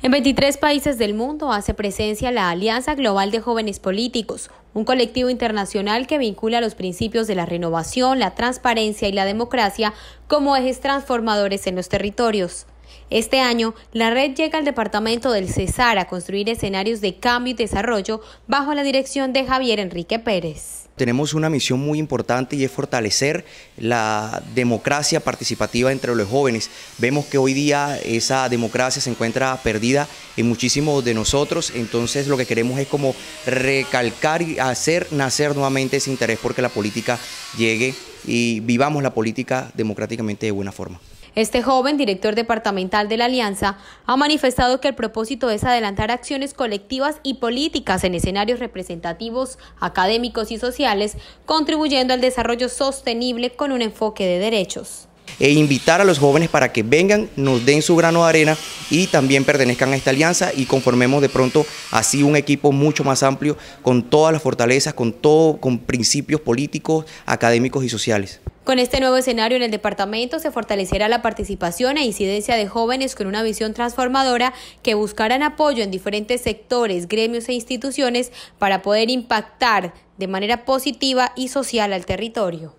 En 23 países del mundo hace presencia la Alianza Global de Jóvenes Políticos, un colectivo internacional que vincula los principios de la renovación, la transparencia y la democracia como ejes transformadores en los territorios. Este año, la red llega al departamento del Cesar a construir escenarios de cambio y desarrollo bajo la dirección de Javier Enrique Pérez. Tenemos una misión muy importante y es fortalecer la democracia participativa entre los jóvenes. Vemos que hoy día esa democracia se encuentra perdida en muchísimos de nosotros, entonces lo que queremos es como recalcar y hacer nacer nuevamente ese interés porque la política llegue y vivamos la política democráticamente de buena forma. Este joven director departamental de la Alianza ha manifestado que el propósito es adelantar acciones colectivas y políticas en escenarios representativos, académicos y sociales, contribuyendo al desarrollo sostenible con un enfoque de derechos e invitar a los jóvenes para que vengan, nos den su grano de arena y también pertenezcan a esta alianza y conformemos de pronto así un equipo mucho más amplio con todas las fortalezas, con todo, con principios políticos, académicos y sociales. Con este nuevo escenario en el departamento se fortalecerá la participación e incidencia de jóvenes con una visión transformadora que buscarán apoyo en diferentes sectores, gremios e instituciones para poder impactar de manera positiva y social al territorio.